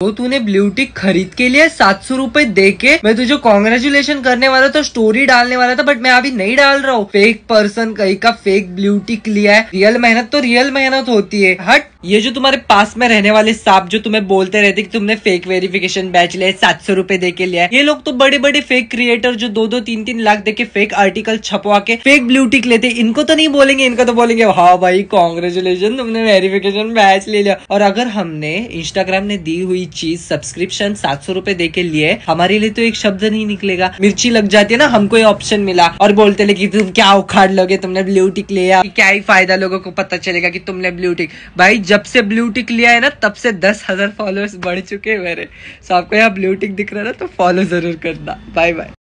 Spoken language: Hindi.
तो तूने ब्लू टिक खरीद के लिए सात सौ रूपए दे के मैं तुझे कॉन्ग्रेचुलेशन करने वाला था स्टोरी डालने वाला था बट मैं अभी नहीं डाल रहा हूँ फेक पर्सन कहीं का फेक ब्लू टिक लिया है रियल मेहनत तो रियल मेहनत होती है हट ये जो तुम्हारे पास में रहने वाले सांप जो तुम्हें बोलते रहते कि तुमने फेक वेरिफिकेशन बैच लिया सात सौ रूपए दे के लिया ये लोग तो बड़े बड़े फेक क्रिएटर जो दो दो तीन तीन लाख देके फेक आर्टिकल छपवा के फेक ब्लू टिक लेते इनको तो नहीं बोलेंगे इनको तो बोलेंगे हाँ भाई कॉन्ग्रेचुलेशन तुमने वेरिफिकेशन बैच ले लिया और अगर हमने इंस्टाग्राम ने दी हुई चीज सब्सक्रिप्शन सात सौ रूपए दे के लिए हमारे लिए तो एक शब्द नहीं निकलेगा मिर्ची लग जाती है ना हमको ये ऑप्शन मिला और बोलते ले की तुम क्या उखाड़ लोगे तुमने ब्लू टिक लिया क्या ही फायदा लोगों को पता चलेगा की तुमने ब्लू टिक भाई जब से ब्लू टिक लिया है ना तब से दस हजार फॉलोअर्स बढ़ चुके हैं मेरे सो so, आपको यहाँ ब्लू टिक दिख रहा है ना तो फॉलो जरूर करना बाय बाय